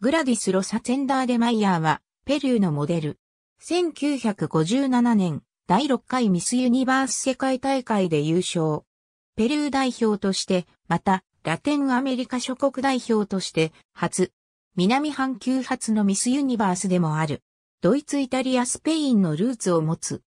グラディス・ロサ・ツェンダー・デ・マイヤーは、ペルーのモデル。1957年、第6回ミス・ユニバース世界大会で優勝。ペルー代表として、また、ラテンアメリカ諸国代表として、初、南半球初のミス・ユニバースでもある。ドイツ・イタリア・スペインのルーツを持つ。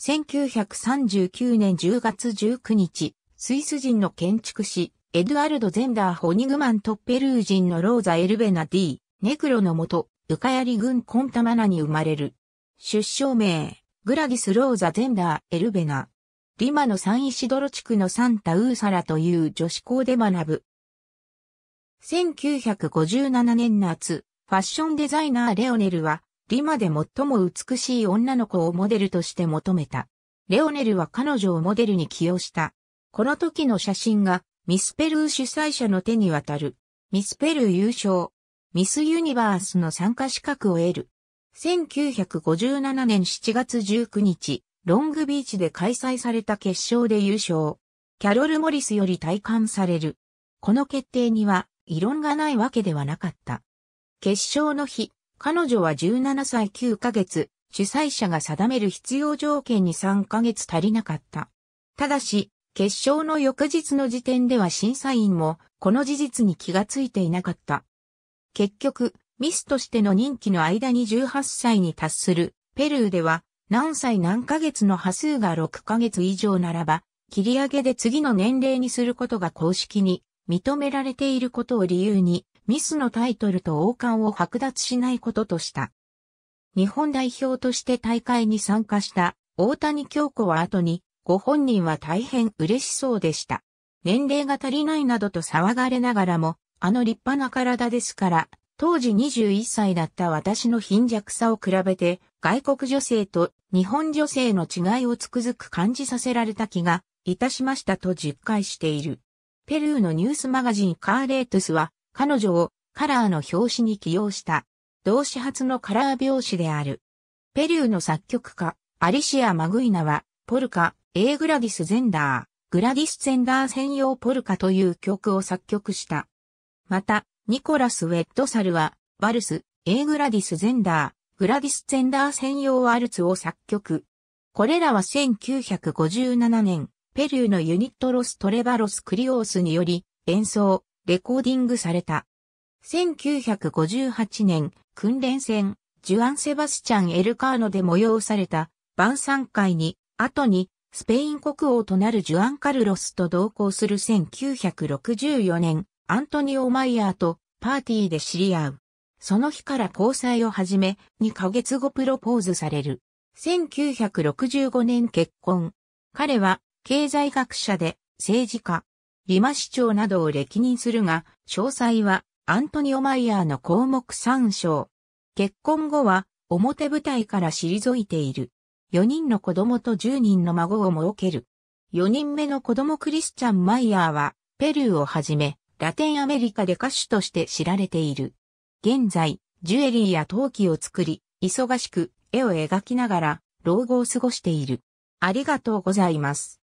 1939年10月19日、スイス人の建築士、エドゥアルド・ゼンダー・ホニグマンとペルー人のローザ・エルベナ・ディ。ネクロのもと、ウカヤリ軍コンタマナに生まれる。出生名、グラギス・ローザ・ゼンダー・エルベナ。リマのサンイシドロ地区のサンタ・ウーサラという女子校で学ぶ。1957年夏、ファッションデザイナーレオネルは、リマで最も美しい女の子をモデルとして求めた。レオネルは彼女をモデルに起用した。この時の写真が、ミスペルー主催者の手に渡る。ミスペルー優勝、ミスユニバースの参加資格を得る。1957年7月19日、ロングビーチで開催された決勝で優勝。キャロル・モリスより体感される。この決定には異論がないわけではなかった。決勝の日、彼女は17歳9ヶ月、主催者が定める必要条件に3ヶ月足りなかった。ただし、決勝の翌日の時点では審査員もこの事実に気がついていなかった。結局、ミスとしての任期の間に18歳に達する、ペルーでは、何歳何ヶ月の波数が6ヶ月以上ならば、切り上げで次の年齢にすることが公式に認められていることを理由に、ミスのタイトルと王冠を剥奪しないこととした。日本代表として大会に参加した大谷京子は後に、ご本人は大変嬉しそうでした。年齢が足りないなどと騒がれながらも、あの立派な体ですから、当時21歳だった私の貧弱さを比べて、外国女性と日本女性の違いをつくづく感じさせられた気がいたしましたと実感している。ペルーのニュースマガジンカーレートスは、彼女をカラーの表紙に起用した、同志発のカラー表紙である。ペルーの作曲家、アリシア・マグイナは、ポルカ、A グラディス・ゼンダー、グラディス・ゼンダー専用ポルカという曲を作曲した。また、ニコラス・ウェットサルは、バルス、エーグラディス・ゼンダー、グラディス・ゼンダー専用ワルツを作曲。これらは1957年、ペルーのユニットロス・トレバロス・クリオースにより演奏、レコーディングされた。1958年、訓練戦、ジュアン・セバスチャン・エルカーノで催された晩餐会に、後に、スペイン国王となるジュアン・カルロスと同行する1964年、アントニオ・マイヤーとパーティーで知り合う。その日から交際を始め、2ヶ月後プロポーズされる。1965年結婚。彼は経済学者で政治家、リマ市長などを歴任するが、詳細はアントニオ・マイヤーの項目参照。結婚後は表舞台から退いている。4人の子供と10人の孫を設ける。4人目の子供クリスチャン・マイヤーは、ペルーをはじめ、ラテンアメリカで歌手として知られている。現在、ジュエリーや陶器を作り、忙しく絵を描きながら老後を過ごしている。ありがとうございます。